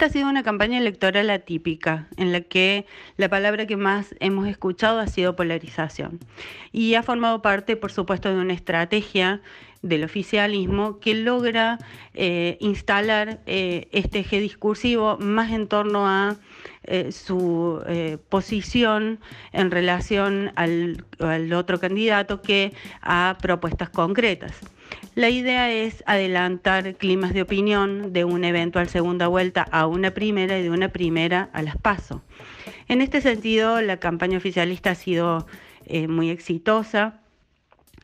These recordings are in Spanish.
Esta ha sido una campaña electoral atípica, en la que la palabra que más hemos escuchado ha sido polarización. Y ha formado parte, por supuesto, de una estrategia del oficialismo que logra eh, instalar eh, este eje discursivo más en torno a eh, su posición en relación al otro candidato que a propuestas concretas. La idea es adelantar climas de opinión de una eventual segunda vuelta a una primera y de una primera a las PASO. En este sentido, la campaña oficialista ha sido eh, muy exitosa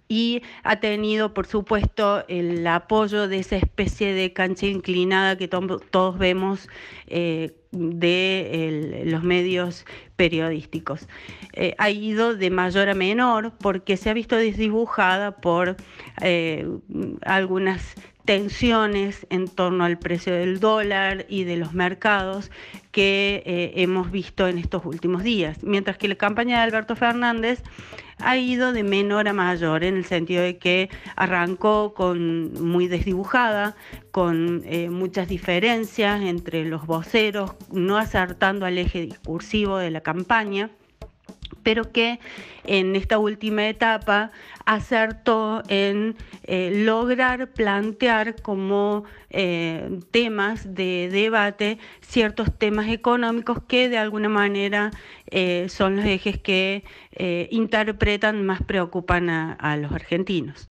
y ha tenido, por supuesto, el apoyo de esa especie de cancha inclinada que todos vemos eh, de los medios periodísticos. Eh, ha ido de mayor a menor porque se ha visto desdibujada por eh, algunas tensiones en torno al precio del dólar y de los mercados que eh, hemos visto en estos últimos días, mientras que la campaña de Alberto Fernández ha ido de menor a mayor, en el sentido de que arrancó con muy desdibujada, con eh, muchas diferencias entre los voceros, no acertando al eje discursivo de la campaña pero que en esta última etapa acertó en eh, lograr plantear como eh, temas de debate ciertos temas económicos que de alguna manera eh, son los ejes que interpretan más preocupan a los argentinos.